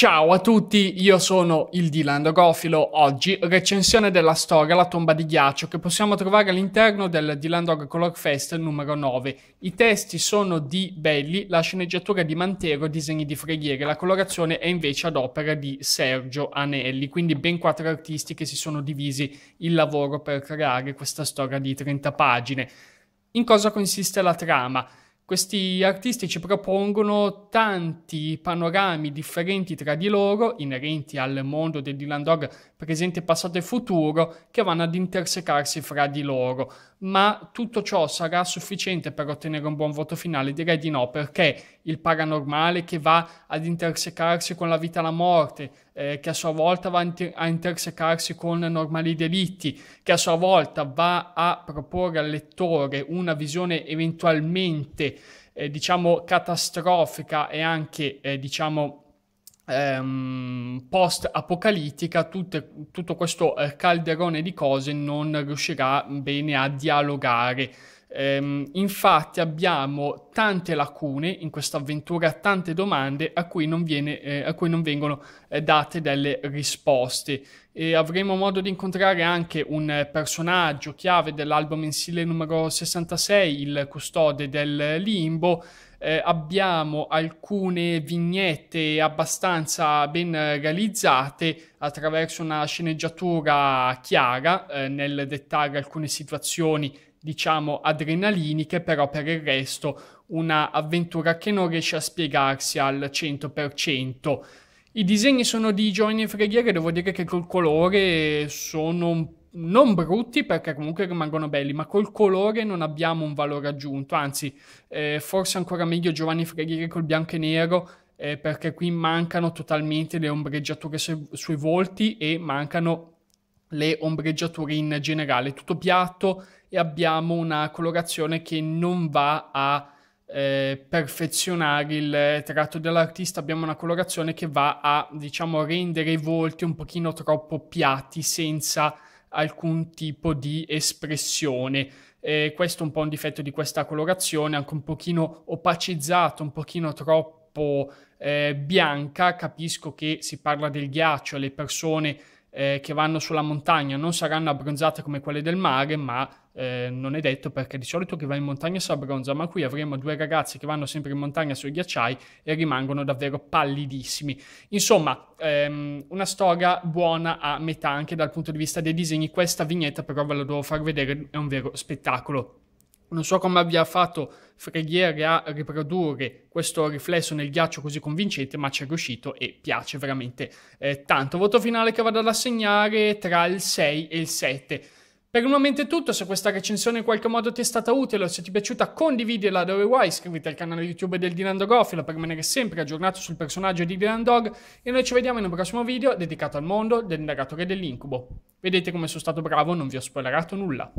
Ciao a tutti, io sono il Dylan Dogofilo. Oggi recensione della storia La tomba di ghiaccio che possiamo trovare all'interno del Dylan Dog Color Fest numero 9. I testi sono di Belli, la sceneggiatura di Mantero, disegni di Freghiere, la colorazione è invece ad opera di Sergio Anelli, quindi ben quattro artisti che si sono divisi il lavoro per creare questa storia di 30 pagine. In cosa consiste la trama? Questi artisti ci propongono tanti panorami differenti tra di loro, inerenti al mondo del Dylan Dog presente, passato e futuro, che vanno ad intersecarsi fra di loro. Ma tutto ciò sarà sufficiente per ottenere un buon voto finale? Direi di no, perché il paranormale che va ad intersecarsi con la vita e la morte, eh, che a sua volta va a intersecarsi con normali delitti, che a sua volta va a proporre al lettore una visione eventualmente eh, diciamo catastrofica e anche eh, diciamo ehm, post apocalittica tutto questo eh, calderone di cose non riuscirà bene a dialogare Ehm, infatti abbiamo tante lacune in questa avventura, tante domande a cui non, viene, eh, a cui non vengono eh, date delle risposte. E avremo modo di incontrare anche un personaggio chiave dell'album mensile numero 66, il custode del limbo. Eh, abbiamo alcune vignette abbastanza ben realizzate attraverso una sceneggiatura chiara eh, nel dettare alcune situazioni diciamo adrenaliniche, però per il resto una avventura che non riesce a spiegarsi al 100%. I disegni sono di Giovanni Freghiere, devo dire che col colore sono non brutti perché comunque rimangono belli, ma col colore non abbiamo un valore aggiunto, anzi eh, forse ancora meglio Giovanni Freghieri col bianco e nero eh, perché qui mancano totalmente le ombreggiature su- sui volti e mancano le ombreggiature in generale, tutto piatto, e abbiamo una colorazione che non va a eh, perfezionare il tratto dell'artista, abbiamo una colorazione che va a, diciamo, rendere i volti un pochino troppo piatti senza alcun tipo di espressione. Eh, questo è un po' un difetto di questa colorazione, anche un pochino opacizzato, un pochino troppo eh, bianca. Capisco che si parla del ghiaccio, le persone eh, che vanno sulla montagna non saranno abbronzate come quelle del mare, ma eh, non è detto perché di solito chi va in montagna si abbronza, ma qui avremo due ragazzi che vanno sempre in montagna sui ghiacciai e rimangono davvero pallidissimi. Insomma, ehm, una storia buona a metà anche dal punto di vista dei disegni. Questa vignetta però ve la devo far vedere, è un vero spettacolo. Non so come abbia fatto Freghiere a riprodurre questo riflesso nel ghiaccio così convincente, ma ci è riuscito e piace veramente eh, tanto. Voto finale che vado ad assegnare tra il 6 e il 7. Per il momento è tutto, se questa recensione in qualche modo ti è stata utile o se ti è piaciuta condividila dove vuoi, iscriviti al canale YouTube del Dylan Dogofilo per rimanere sempre aggiornato sul personaggio di Dylan Dog e noi ci vediamo in un prossimo video dedicato al mondo dell'indagatore dell'incubo. Vedete come sono stato bravo, non vi ho spoilerato nulla.